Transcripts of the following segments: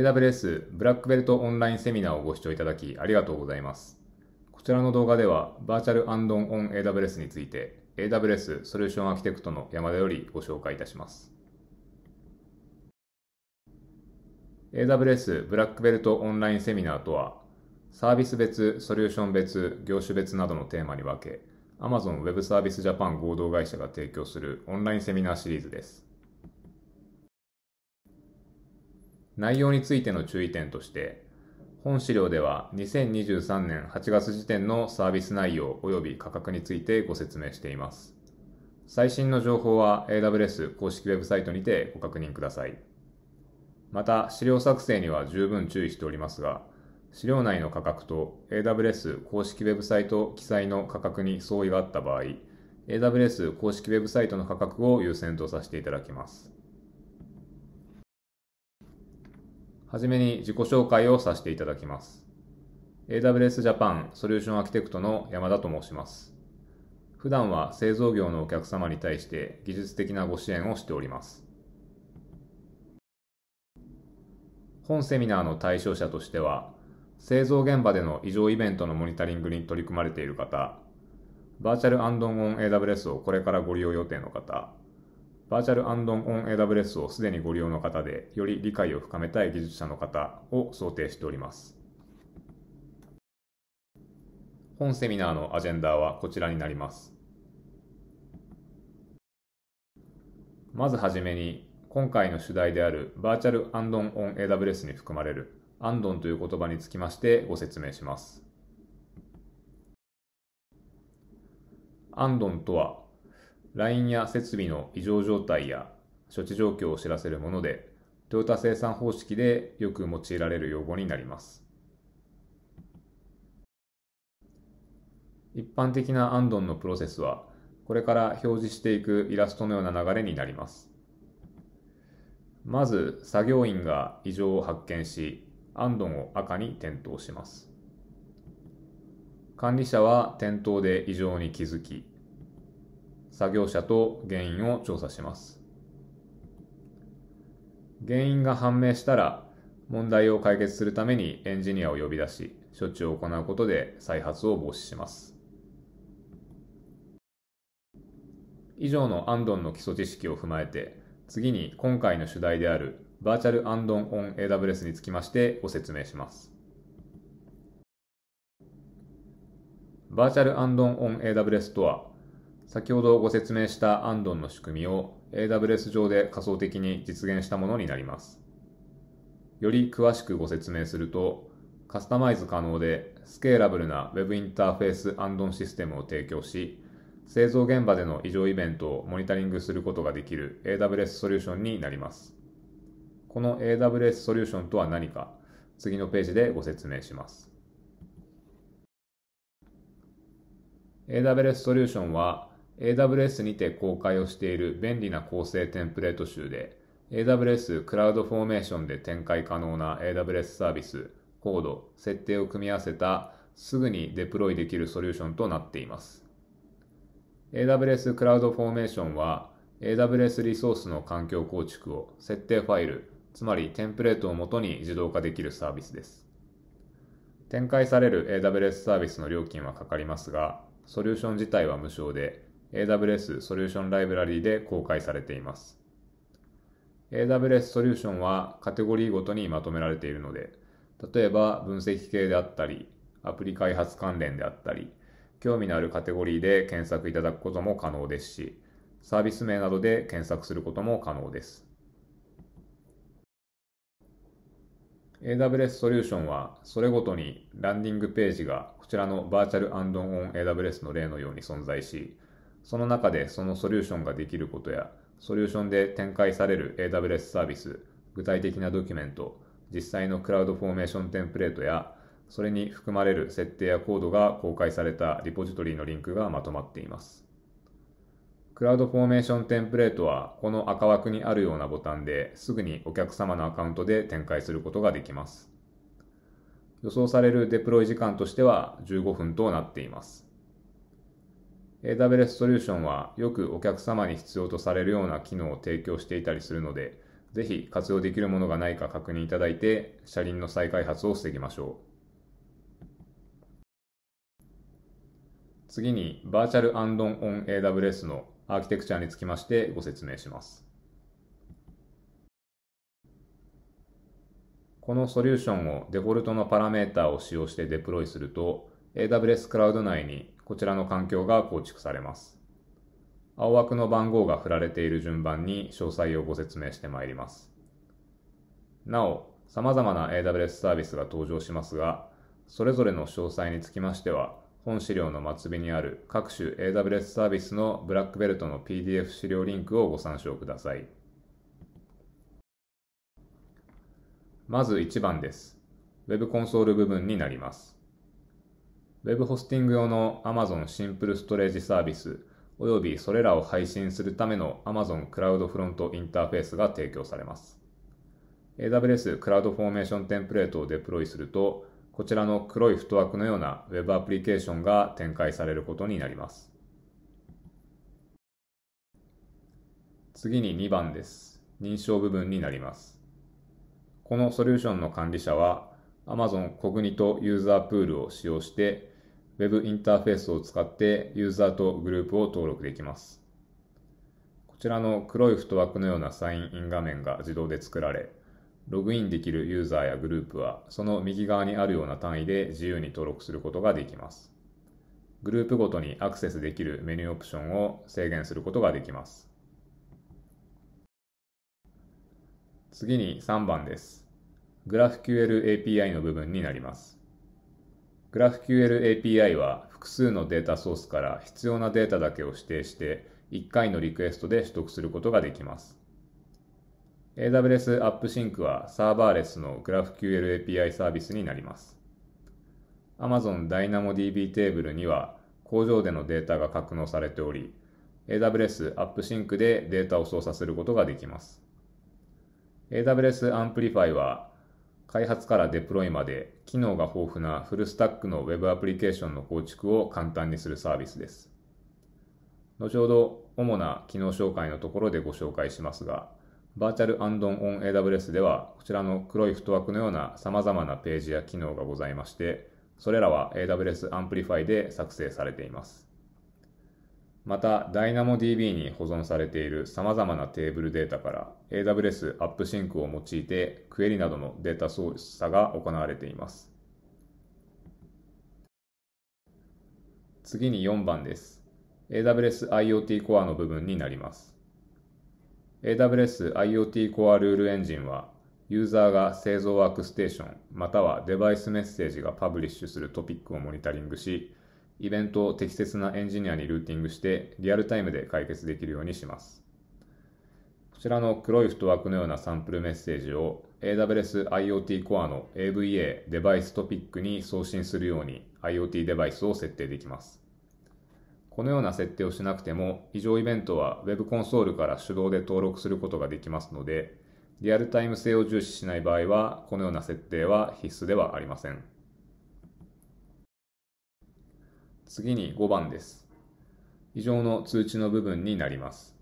AWS ブラックベルトオンラインセミナーをご視聴いただきありがとうございます。こちらの動画ではバーチャルアンドオン AWS について AWS ソリューションアーキテクトの山田よりご紹介いたします。AWS ブラックベルトオンラインセミナーとはサービス別、ソリューション別、業種別などのテーマに分け Amazon Web Service Japan 合同会社が提供するオンラインセミナーシリーズです。内容についての注意点として、本資料では2023年8月時点のサービス内容及び価格についてご説明しています。最新の情報は AWS 公式ウェブサイトにてご確認ください。また、資料作成には十分注意しておりますが、資料内の価格と AWS 公式ウェブサイト記載の価格に相違があった場合、AWS 公式ウェブサイトの価格を優先とさせていただきます。はじめに自己紹介をさせていただきます。AWS Japan ソリューションアーキテクトの山田と申します。普段は製造業のお客様に対して技術的なご支援をしております。本セミナーの対象者としては、製造現場での異常イベントのモニタリングに取り組まれている方、バーチャルオン AWS をこれからご利用予定の方、バーチャルアンドンオン AWS をすでにご利用の方で、より理解を深めたい技術者の方を想定しております。本セミナーのアジェンダはこちらになります。まずはじめに、今回の主題であるバーチャルアンドンオン AWS に含まれるアンドンという言葉につきましてご説明します。アンドンとは LINE や設備の異常状態や処置状況を知らせるもので、トヨタ生産方式でよく用いられる用語になります。一般的なアンドンのプロセスは、これから表示していくイラストのような流れになります。まず、作業員が異常を発見し、アンドンを赤に点灯します。管理者は点灯で異常に気づき、作業者と原因を調査します。原因が判明したら、問題を解決するためにエンジニアを呼び出し、処置を行うことで再発を防止します。以上のアンドンの基礎知識を踏まえて、次に今回の主題であるバーチャルアンドンオン AWS につきましてご説明します。バーチャルアンドンオン AWS とは、先ほどご説明したアンドンの仕組みを AWS 上で仮想的に実現したものになります。より詳しくご説明すると、カスタマイズ可能でスケーラブルな Web インターフェースアンドンシステムを提供し、製造現場での異常イベントをモニタリングすることができる AWS ソリューションになります。この AWS ソリューションとは何か、次のページでご説明します。AWS ソリューションは AWS にて公開をしている便利な構成テンプレート集で、AWS クラウドフォーメーションで展開可能な AWS サービス、コード、設定を組み合わせたすぐにデプロイできるソリューションとなっています。AWS クラウドフォーメーションは AWS リソースの環境構築を設定ファイル、つまりテンプレートをもとに自動化できるサービスです。展開される AWS サービスの料金はかかりますが、ソリューション自体は無償で AWS ソリューションライブラリーで公開されています。AWS ソリューションはカテゴリーごとにまとめられているので、例えば分析系であったり、アプリ開発関連であったり、興味のあるカテゴリーで検索いただくことも可能ですし、サービス名などで検索することも可能です。AWS ソリューションは、それごとにランディングページがこちらのバーチャルオン AWS の例のように存在し、その中でそのソリューションができることや、ソリューションで展開される AWS サービス、具体的なドキュメント、実際のクラウドフォーメーションテンプレートや、それに含まれる設定やコードが公開されたリポジトリのリンクがまとまっています。クラウドフォーメーションテンプレートは、この赤枠にあるようなボタンですぐにお客様のアカウントで展開することができます。予想されるデプロイ時間としては15分となっています。AWS ソリューションはよくお客様に必要とされるような機能を提供していたりするので、ぜひ活用できるものがないか確認いただいて、車輪の再開発を防ぎましょう。次に、バーチャルアンドンオン AWS のアーキテクチャにつきましてご説明します。このソリューションをデフォルトのパラメータを使用してデプロイすると、AWS クラウド内にこちらの環境が構築されます。青枠の番号が振られている順番に詳細をご説明してまいります。なお、様々な AWS サービスが登場しますが、それぞれの詳細につきましては、本資料の末尾にある各種 AWS サービスのブラックベルトの PDF 資料リンクをご参照ください。まず1番です。Web コンソール部分になります。ウェブホスティング用の Amazon シンプルストレージサービス、およびそれらを配信するための Amazon クラウドフロントインターフェースが提供されます。AWS クラウドフォーメーションテンプレートをデプロイすると、こちらの黒いフットワークのような Web アプリケーションが展開されることになります。次に2番です。認証部分になります。このソリューションの管理者は Amazon コグニトユーザープールを使用して Web インターフェースを使ってユーザーとグループを登録できます。こちらの黒い太枠のようなサインイン画面が自動で作られ、ログインできるユーザーやグループはその右側にあるような単位で自由に登録することができます。グループごとにアクセスできるメニューオプションを制限することができます。次に3番です。GraphQL API の部分になります。GraphQL API は複数のデータソースから必要なデータだけを指定して1回のリクエストで取得することができます。AWS AppSync はサーバーレスの GraphQL API サービスになります。Amazon DynamoDB テーブルには工場でのデータが格納されており、AWS AppSync でデータを操作することができます。AWS Amplify は開発からデプロイまで機能が豊富なフルスタックの Web アプリケーションの構築を簡単にするサービスです。後ほど主な機能紹介のところでご紹介しますが、バーチャルアンドンオン AWS ではこちらの黒いフットワークのような様々なページや機能がございまして、それらは AWS アンプリファイで作成されています。また、DynamoDB に保存されている様々なテーブルデータから AWS AppSync を用いてクエリなどのデータ操作が行われています。次に4番です。AWS IoT Core の部分になります。AWS IoT Core ルールエンジンは、ユーザーが製造ワークステーションまたはデバイスメッセージがパブリッシュするトピックをモニタリングし、イベントを適切なエンジニアにルーティングしてリアルタイムで解決できるようにします。こちらの黒いフットワークのようなサンプルメッセージを AWS IoT Core の AVA デバイストピックに送信するように IoT デバイスを設定できます。このような設定をしなくても、異常イベントは Web コンソールから手動で登録することができますので、リアルタイム性を重視しない場合は、このような設定は必須ではありません。次に5番です。以上の通知の部分になります。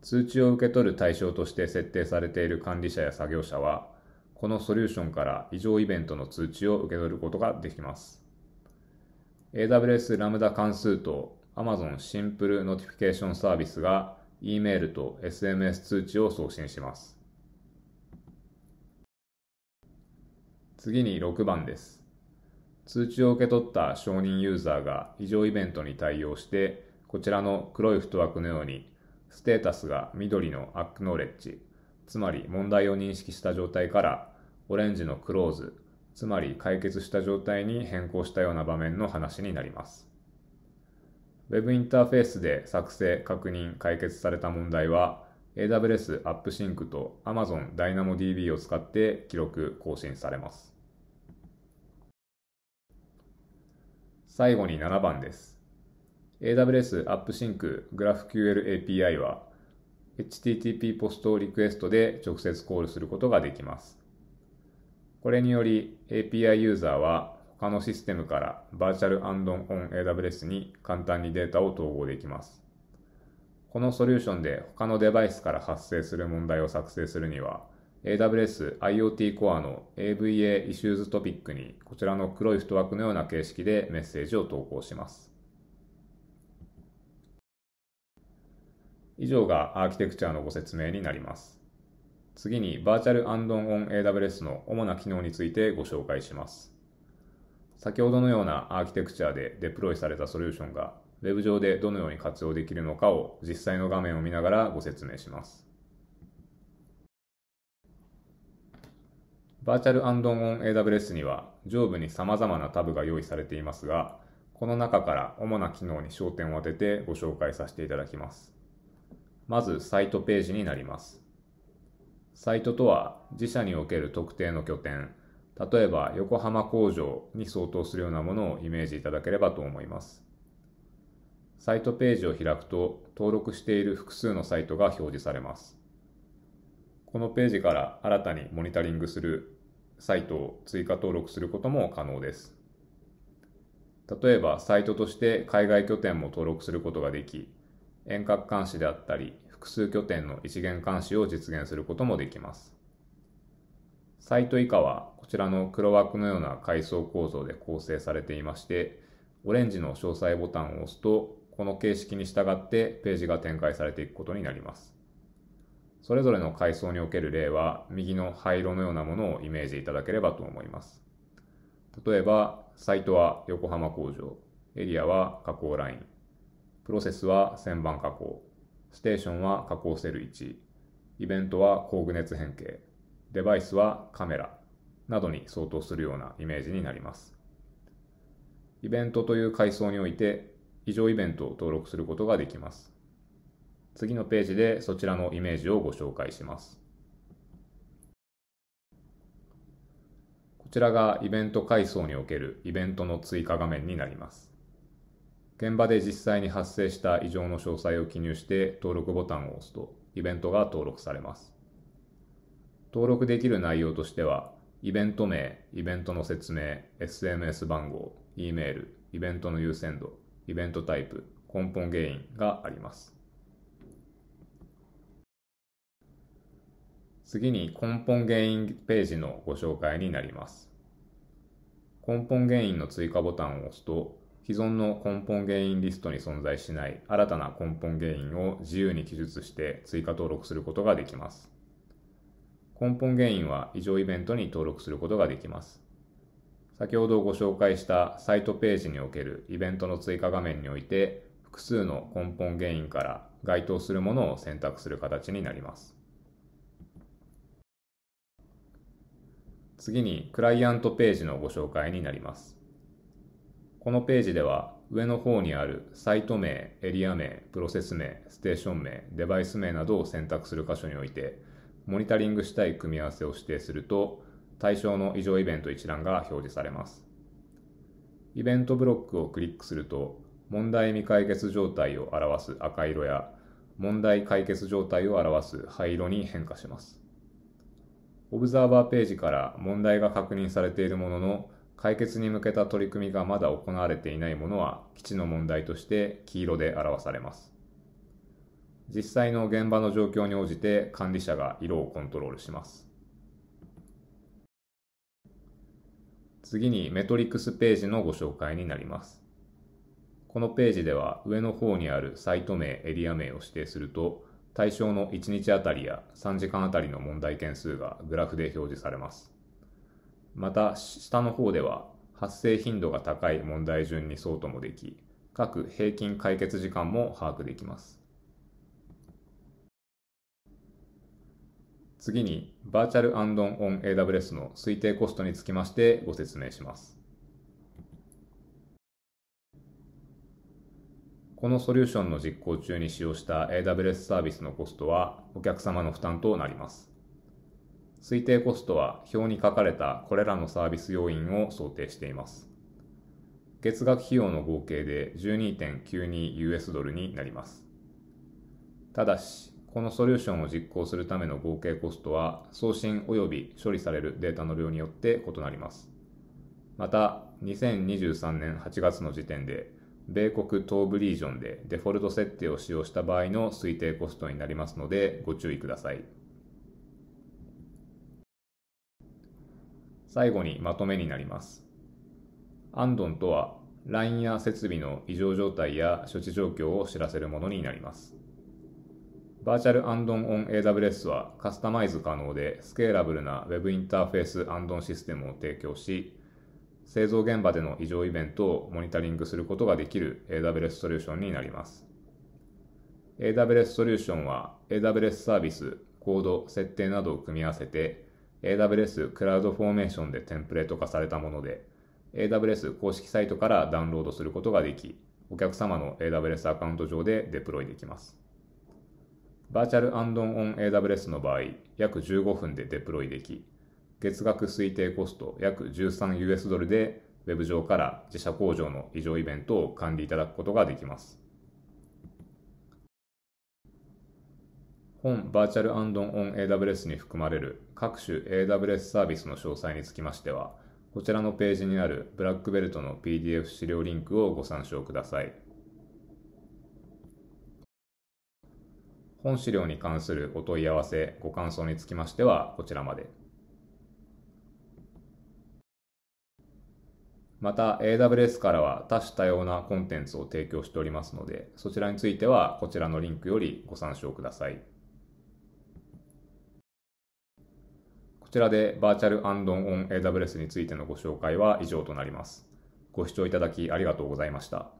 通知を受け取る対象として設定されている管理者や作業者は、このソリューションから異常イベントの通知を受け取ることができます。AWS ラムダ関数と Amazon シンプルノティフィケーションサービスが E メールと SMS 通知を送信します。次に6番です。通知を受け取った承認ユーザーが異常イベントに対応して、こちらの黒いフッー枠のように、ステータスが緑のアクノレッジ、つまり問題を認識した状態から、オレンジのクローズ、つまり解決した状態に変更したような場面の話になります。Web インターフェースで作成、確認、解決された問題は、AWS AppSync と Amazon DynamoDB を使って記録、更新されます。最後に7番です。AWS AppSync GraphQL API は HTTP ポストリクエストで直接コールすることができます。これにより API ユーザーは他のシステムからバーチャル &onAWS に簡単にデータを統合できます。このソリューションで他のデバイスから発生する問題を作成するには AWS IoT Core の AVA Issues トピックにこちらの黒いフットワークのような形式でメッセージを投稿します。以上がアーキテクチャのご説明になります。次にバーチャル &OnAWS の主な機能についてご紹介します。先ほどのようなアーキテクチャでデプロイされたソリューションが Web 上でどのように活用できるのかを実際の画面を見ながらご説明します。バーチャル &OnAWS には上部に様々なタブが用意されていますが、この中から主な機能に焦点を当ててご紹介させていただきます。まず、サイトページになります。サイトとは、自社における特定の拠点、例えば横浜工場に相当するようなものをイメージいただければと思います。サイトページを開くと、登録している複数のサイトが表示されます。このページから新たにモニタリングするサイトを追加登録することも可能です。例えば、サイトとして海外拠点も登録することができ、遠隔監視であったり、複数拠点の一元監視を実現することもできます。サイト以下は、こちらの黒枠のような階層構造で構成されていまして、オレンジの詳細ボタンを押すと、この形式に従ってページが展開されていくことになります。それぞれの階層における例は、右の灰色のようなものをイメージいただければと思います。例えば、サイトは横浜工場、エリアは加工ライン、プロセスは旋盤加工、ステーションは加工セル1、イベントは工具熱変形、デバイスはカメラなどに相当するようなイメージになります。イベントという階層において、異常イベントを登録することができます。次のページでそちらのイメージをご紹介します。こちらがイベント階層におけるイベントの追加画面になります。現場で実際に発生した異常の詳細を記入して登録ボタンを押すとイベントが登録されます。登録できる内容としては、イベント名、イベントの説明、SMS 番号、E メール、イベントの優先度、イベントタイプ、根本原因があります。次に根本原因ページのご紹介になります。根本原因の追加ボタンを押すと、既存の根本原因リストに存在しない新たな根本原因を自由に記述して追加登録することができます。根本原因は異常イベントに登録することができます。先ほどご紹介したサイトページにおけるイベントの追加画面において、複数の根本原因から該当するものを選択する形になります。次にクライアントページのご紹介になります。このページでは上の方にあるサイト名、エリア名、プロセス名、ステーション名、デバイス名などを選択する箇所においてモニタリングしたい組み合わせを指定すると対象の異常イベント一覧が表示されます。イベントブロックをクリックすると問題未解決状態を表す赤色や問題解決状態を表す灰色に変化します。オブザーバーページから問題が確認されているものの、解決に向けた取り組みがまだ行われていないものは基地の問題として黄色で表されます。実際の現場の状況に応じて管理者が色をコントロールします。次にメトリックスページのご紹介になります。このページでは上の方にあるサイト名、エリア名を指定すると対象の1日あたりや3時間あたりの問題件数がグラフで表示されます。また、下の方では、発生頻度が高い問題順にソートもでき、各平均解決時間も把握できます。次に、バーチャルアンドンオン AWS の推定コストにつきましてご説明します。このソリューションの実行中に使用した AWS サービスのコストはお客様の負担となります。推定コストは表に書かれたこれらのサービス要因を想定しています。月額費用の合計で 12.92US ドルになります。ただし、このソリューションを実行するための合計コストは送信及び処理されるデータの量によって異なります。また、2023年8月の時点で米国東部リージョンでデフォルト設定を使用した場合の推定コストになりますのでご注意ください。最後にまとめになります。アンドンとは、LINE や設備の異常状態や処置状況を知らせるものになります。バーチャルアンドンオン AWS はカスタマイズ可能でスケーラブルな Web インターフェースアンドンシステムを提供し、製造現場での異常イベントをモニタリングすることができる AWS ソリューションになります。AWS ソリューションは AWS サービス、コード、設定などを組み合わせて AWS クラウドフォーメーションでテンプレート化されたもので AWS 公式サイトからダウンロードすることができお客様の AWS アカウント上でデプロイできます。バーチャルアンドンオン AWS の場合、約15分でデプロイでき、月額推定コスト約 13US ドルで Web 上から自社工場の異常イベントを管理いただくことができます。本バーチャルアンドンオン AWS に含まれる各種 AWS サービスの詳細につきましては、こちらのページにあるブラックベルトの PDF 資料リンクをご参照ください。本資料に関するお問い合わせ、ご感想につきましては、こちらまで。また AWS からは多種多様なコンテンツを提供しておりますので、そちらについてはこちらのリンクよりご参照ください。こちらでバーチャルアンドオン AWS についてのご紹介は以上となります。ご視聴いただきありがとうございました。